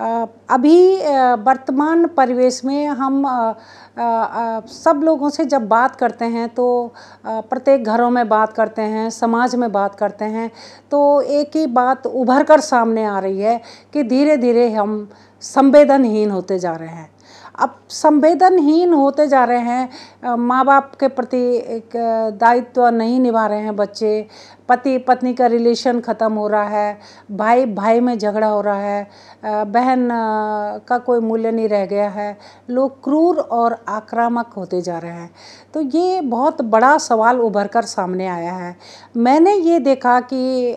अभी वर्तमान परिवेश में हम सब लोगों से जब बात करते हैं तो प्रत्येक घरों में बात करते हैं समाज में बात करते हैं तो एक ही बात उभर कर सामने आ रही है कि धीरे धीरे हम संवेदनहीन होते जा रहे हैं अब संवेदनहीन होते जा रहे हैं माँ बाप के प्रति एक दायित्व नहीं निभा रहे हैं बच्चे पति पत्नी का रिलेशन ख़त्म हो रहा है भाई भाई में झगड़ा हो रहा है बहन का कोई मूल्य नहीं रह गया है लोग क्रूर और आक्रामक होते जा रहे हैं तो ये बहुत बड़ा सवाल उभर कर सामने आया है मैंने ये देखा कि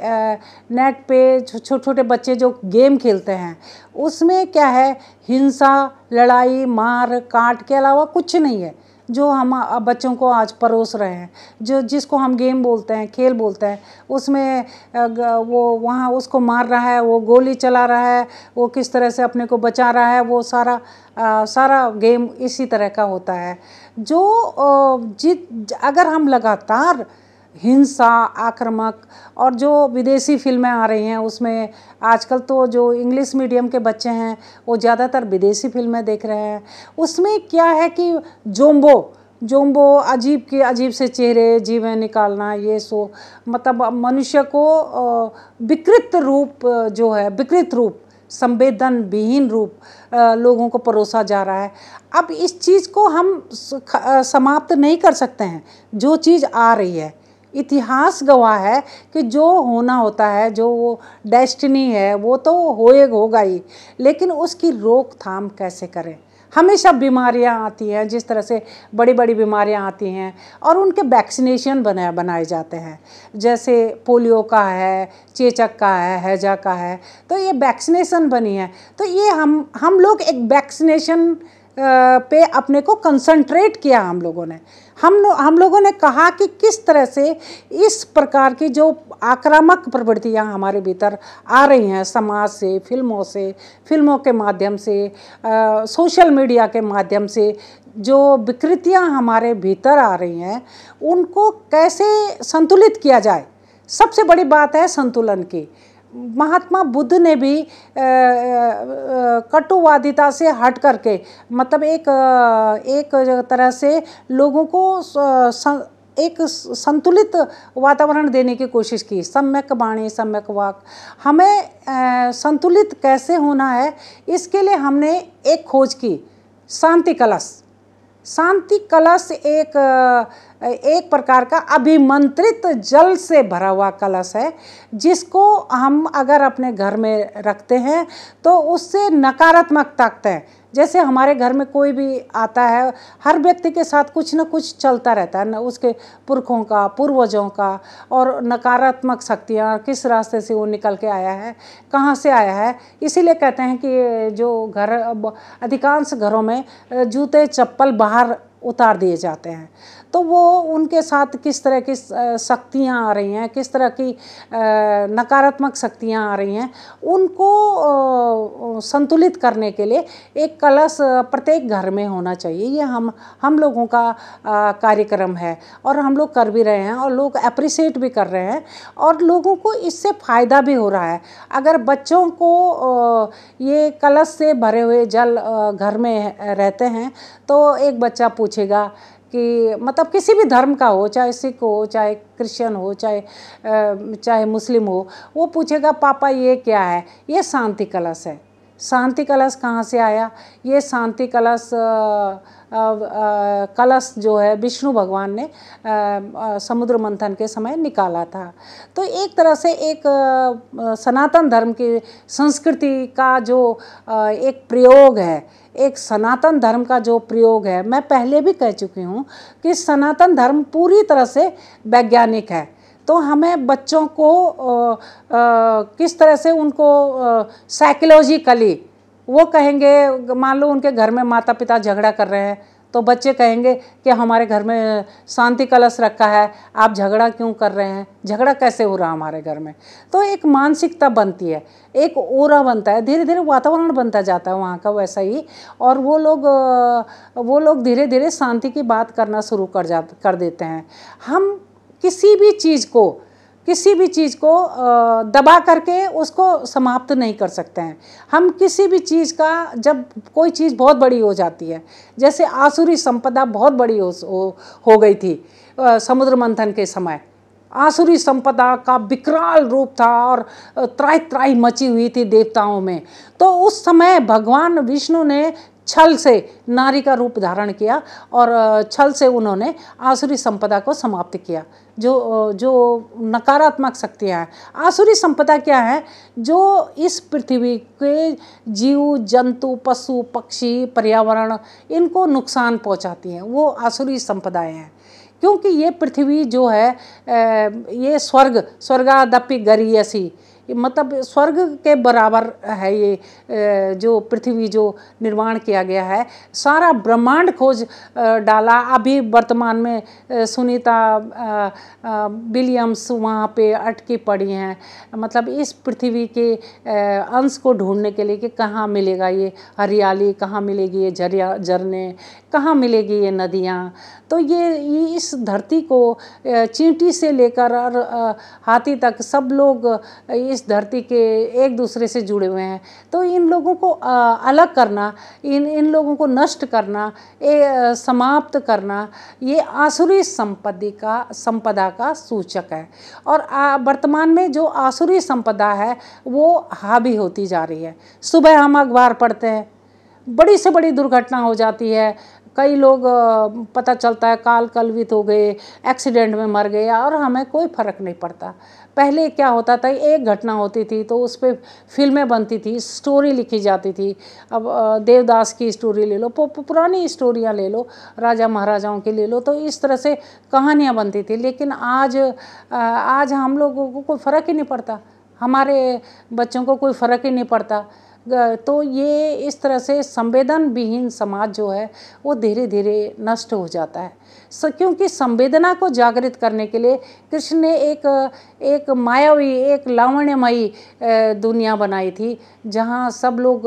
नेट पे छोटे छोटे बच्चे जो गेम खेलते हैं उसमें क्या है हिंसा लड़ाई मार काट के अलावा कुछ नहीं है जो हम बच्चों को आज परोस रहे हैं जो जिसको हम गेम बोलते हैं खेल बोलते हैं उसमें वो वहाँ उसको मार रहा है वो गोली चला रहा है वो किस तरह से अपने को बचा रहा है वो सारा आ, सारा गेम इसी तरह का होता है जो जित अगर हम लगातार हिंसा आक्रामक और जो विदेशी फिल्में आ रही हैं उसमें आजकल तो जो इंग्लिश मीडियम के बच्चे हैं वो ज़्यादातर विदेशी फिल्में देख रहे हैं उसमें क्या है कि जोम्बो जोम्बो अजीब के अजीब से चेहरे जीवन निकालना ये सो मतलब मनुष्य को विकृत रूप जो है विकृत रूप संवेदन विहीन रूप लोगों को परोसा जा रहा है अब इस चीज़ को हम समाप्त नहीं कर सकते हैं जो चीज़ आ रही है इतिहास गवाह है कि जो होना होता है जो वो डेस्टिनी है वो तो होए होगा ही लेकिन उसकी रोकथाम कैसे करें हमेशा बीमारियां आती हैं जिस तरह से बड़ी बड़ी बीमारियां आती हैं और उनके वैक्सीनेशन बनाए बनाए जाते हैं जैसे पोलियो का है चेचक का है हैजा का है तो ये वैक्सीनेशन बनी है तो ये हम हम लोग एक वैक्सीनेशन पे अपने को कंसंट्रेट किया हम लोगों ने हम हम लोगों ने कहा कि किस तरह से इस प्रकार की जो आक्रामक प्रवृत्तियाँ हमारे भीतर आ रही हैं समाज से फिल्मों से फिल्मों के माध्यम से आ, सोशल मीडिया के माध्यम से जो विकृतियाँ हमारे भीतर आ रही हैं उनको कैसे संतुलित किया जाए सबसे बड़ी बात है संतुलन की महात्मा बुद्ध ने भी कटुवादिता से हट करके मतलब एक एक तरह से लोगों को स, एक संतुलित वातावरण देने की कोशिश की सम्यक वाणी सम्यक वाक हमें संतुलित कैसे होना है इसके लिए हमने एक खोज की शांति कलश शांति कलश एक आ, एक प्रकार का अभिमंत्रित जल से भरा हुआ कलश है जिसको हम अगर अपने घर में रखते हैं तो उससे नकारात्मक ताकतें जैसे हमारे घर में कोई भी आता है हर व्यक्ति के साथ कुछ ना कुछ चलता रहता है ना उसके पुरखों का पूर्वजों का और नकारात्मक शक्तियाँ किस रास्ते से वो निकल के आया है कहाँ से आया है इसीलिए कहते हैं कि जो घर अधिकांश घरों में जूते चप्पल बाहर उतार दिए जाते हैं तो वो उनके साथ किस तरह की शक्तियाँ आ रही हैं किस तरह की नकारात्मक शक्तियाँ आ रही हैं उनको संतुलित करने के लिए एक कलश प्रत्येक घर में होना चाहिए ये हम हम लोगों का कार्यक्रम है और हम लोग कर भी रहे हैं और लोग अप्रिसिएट भी कर रहे हैं और लोगों को इससे फ़ायदा भी हो रहा है अगर बच्चों को ये कलश से भरे हुए जल घर में रहते हैं तो एक बच्चा पूछेगा कि मतलब किसी भी धर्म का हो चाहे सिख हो चाहे क्रिश्चियन हो चाहे चाहे मुस्लिम हो वो पूछेगा पापा ये क्या है ये शांति कलश है शांति कलश कहाँ से आया ये शांति कलश कलश जो है विष्णु भगवान ने समुद्र मंथन के समय निकाला था तो एक तरह से एक सनातन धर्म की संस्कृति का जो एक प्रयोग है एक सनातन धर्म का जो प्रयोग है मैं पहले भी कह चुकी हूँ कि सनातन धर्म पूरी तरह से वैज्ञानिक है तो हमें बच्चों को आ, आ, किस तरह से उनको साइकोलॉजिकली वो कहेंगे मान लो उनके घर में माता पिता झगड़ा कर रहे हैं तो बच्चे कहेंगे कि हमारे घर में शांति कलश रखा है आप झगड़ा क्यों कर रहे हैं झगड़ा कैसे हो रहा हमारे घर में तो एक मानसिकता बनती है एक ओरा बनता है धीरे धीरे वातावरण बनता जाता है वहाँ का वैसा ही और वो लोग वो लोग धीरे धीरे शांति की बात करना शुरू कर जा कर देते हैं हम किसी भी चीज़ को किसी भी चीज़ को दबा करके उसको समाप्त नहीं कर सकते हैं हम किसी भी चीज़ का जब कोई चीज़ बहुत बड़ी हो जाती है जैसे आसुरी संपदा बहुत बड़ी हो हो गई थी समुद्र मंथन के समय आसुरी संपदा का विकराल रूप था और त्राई त्राई मची हुई थी देवताओं में तो उस समय भगवान विष्णु ने छल से नारी का रूप धारण किया और छल से उन्होंने आसुरी संपदा को समाप्त किया जो जो नकारात्मक शक्तियाँ हैं आसुरी संपदा क्या है जो इस पृथ्वी के जीव जंतु पशु पक्षी पर्यावरण इनको नुकसान पहुँचाती हैं वो आसुरी संपदाएँ हैं क्योंकि ये पृथ्वी जो है ये स्वर्ग स्वर्गादपि गरीयसी मतलब स्वर्ग के बराबर है ये जो पृथ्वी जो निर्माण किया गया है सारा ब्रह्मांड खोज डाला अभी वर्तमान में सुनीता विलियम्स वहाँ पे अटकी पड़ी हैं मतलब इस पृथ्वी के अंश को ढूंढने के लिए कि कहाँ मिलेगा ये हरियाली कहाँ मिलेगी ये झरिया झरने कहाँ मिलेगी ये नदियाँ तो ये, ये इस धरती को चींटी से लेकर और हाथी तक सब लोग इस इस धरती के एक दूसरे से जुड़े हुए हैं तो इन लोगों को अलग करना इन इन लोगों को नष्ट करना ए, समाप्त करना ये आसुरी संपत्ति का संपदा का सूचक है और वर्तमान में जो आसुरी संपदा है वो हावी होती जा रही है सुबह हम अखबार पढ़ते हैं बड़ी से बड़ी दुर्घटना हो जाती है कई लोग पता चलता है काल कलवित हो गए एक्सीडेंट में मर गए और हमें कोई फ़र्क नहीं पड़ता पहले क्या होता था एक घटना होती थी तो उस पर फिल्में बनती थी स्टोरी लिखी जाती थी अब देवदास की स्टोरी ले लो पुरानी स्टोरियाँ ले लो राजा महाराजाओं की ले लो तो इस तरह से कहानियाँ बनती थी लेकिन आज आज हम लोगों को कोई फ़र्क ही नहीं पड़ता हमारे बच्चों को कोई फ़र्क ही नहीं पड़ता तो ये इस तरह से संवेदन विहीन समाज जो है वो धीरे धीरे नष्ट हो जाता है क्योंकि संवेदना को जागृत करने के लिए कृष्ण ने एक एक मायावी एक लावण्यमयी दुनिया बनाई थी जहाँ सब लोग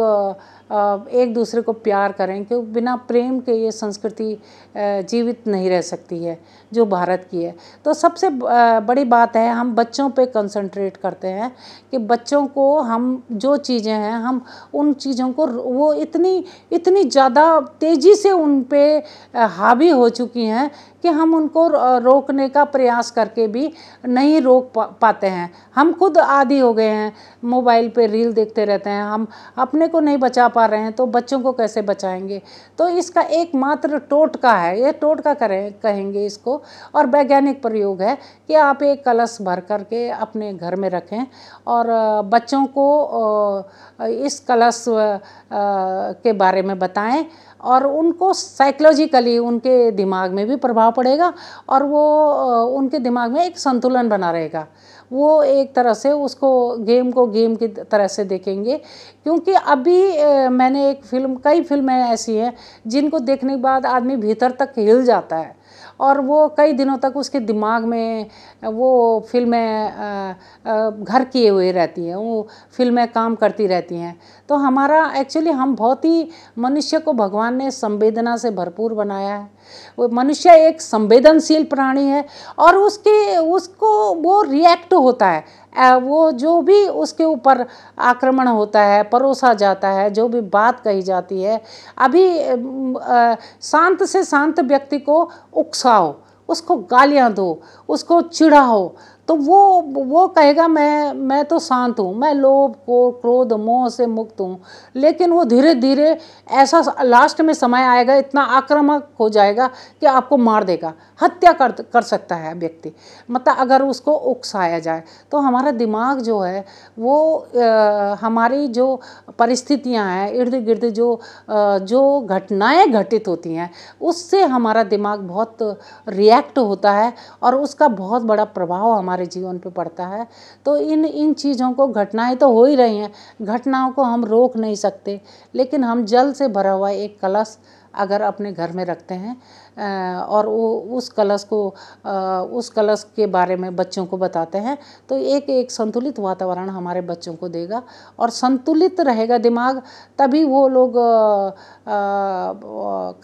एक दूसरे को प्यार करें क्यों बिना प्रेम के ये संस्कृति जीवित नहीं रह सकती है जो भारत की है तो सबसे बड़ी बात है हम बच्चों पे कंसंट्रेट करते हैं कि बच्चों को हम जो चीज़ें हैं हम उन चीज़ों को वो इतनी इतनी ज़्यादा तेज़ी से उन पे हावी हो चुकी हैं कि हम उनको रोकने का प्रयास करके भी नहीं रोक पा, पाते हैं हम खुद आदि हो गए हैं मोबाइल पे रील देखते रहते हैं हम अपने को नहीं बचा पा पा रहे हैं तो बच्चों को कैसे बचाएंगे तो इसका एकमात्र टोटका है ये टोटका करें कहेंगे इसको और वैज्ञानिक प्रयोग है कि आप एक कलश भर करके अपने घर में रखें और बच्चों को इस कलश के बारे में बताएं और उनको साइकोलॉजिकली उनके दिमाग में भी प्रभाव पड़ेगा और वो उनके दिमाग में एक संतुलन बना रहेगा वो एक तरह से उसको गेम को गेम की तरह से देखेंगे क्योंकि अभी मैंने एक फिल्म कई फिल्में ऐसी हैं जिनको देखने के बाद आदमी भीतर तक हिल जाता है और वो कई दिनों तक उसके दिमाग में वो फिल्में घर किए हुए रहती हैं वो फिल्में काम करती रहती हैं तो हमारा एक्चुअली हम बहुत ही मनुष्य को भगवान ने संवेदना से भरपूर बनाया है मनुष्य एक संवेदनशील प्राणी है और उसके उसको वो रिएक्ट होता है वो जो भी उसके ऊपर आक्रमण होता है परोसा जाता है जो भी बात कही जाती है अभी शांत से शांत व्यक्ति को उकसाओ उसको गालियाँ दो उसको चिढ़ाओ तो वो वो कहेगा मैं मैं तो शांत हूँ मैं लोभ को क्रोध मोह से मुक्त हूँ लेकिन वो धीरे धीरे ऐसा लास्ट में समय आएगा इतना आक्रामक हो जाएगा कि आपको मार देगा हत्या कर कर सकता है व्यक्ति मतलब अगर उसको उकसाया जाए तो हमारा दिमाग जो है वो आ, हमारी जो परिस्थितियाँ हैं इर्द गिर्द जो आ, जो घटनाएँ घटित होती हैं उससे हमारा दिमाग बहुत रिएक्ट होता है और उसका बहुत बड़ा प्रभाव हमारे हमारे जीवन पे पड़ता है तो इन इन चीज़ों को घटनाएं तो हो ही रही हैं घटनाओं को हम रोक नहीं सकते लेकिन हम जल से भरा हुआ एक कलश अगर अपने घर में रखते हैं और वो उस कलश को उस कलश के बारे में बच्चों को बताते हैं तो एक एक संतुलित वातावरण हमारे बच्चों को देगा और संतुलित रहेगा दिमाग तभी वो लोग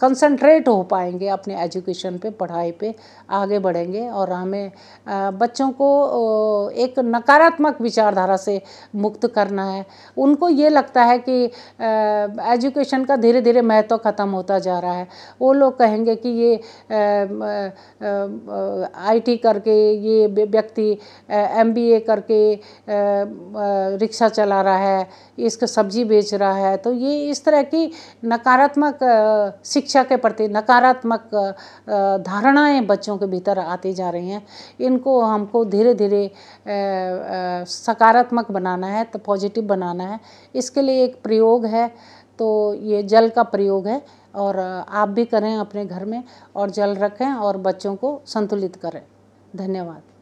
कंसंट्रेट हो पाएंगे अपने एजुकेशन पे पढ़ाई पे आगे बढ़ेंगे और हमें बच्चों को एक नकारात्मक विचारधारा से मुक्त करना है उनको ये लगता है कि एजुकेशन का धीरे धीरे महत्व ख़त्म होता जा रहा है वो लोग कहेंगे कि ये आईटी करके ये व्यक्ति एमबीए करके रिक्शा चला रहा है इसको सब्जी बेच रहा है तो ये इस तरह की नकारात्मक शिक्षा के प्रति नकारात्मक धारणाएं बच्चों के भीतर आती जा रही हैं इनको हमको धीरे धीरे सकारात्मक बनाना है तो पॉजिटिव बनाना है इसके लिए एक प्रयोग है तो ये जल का प्रयोग है और आप भी करें अपने घर में और जल रखें और बच्चों को संतुलित करें धन्यवाद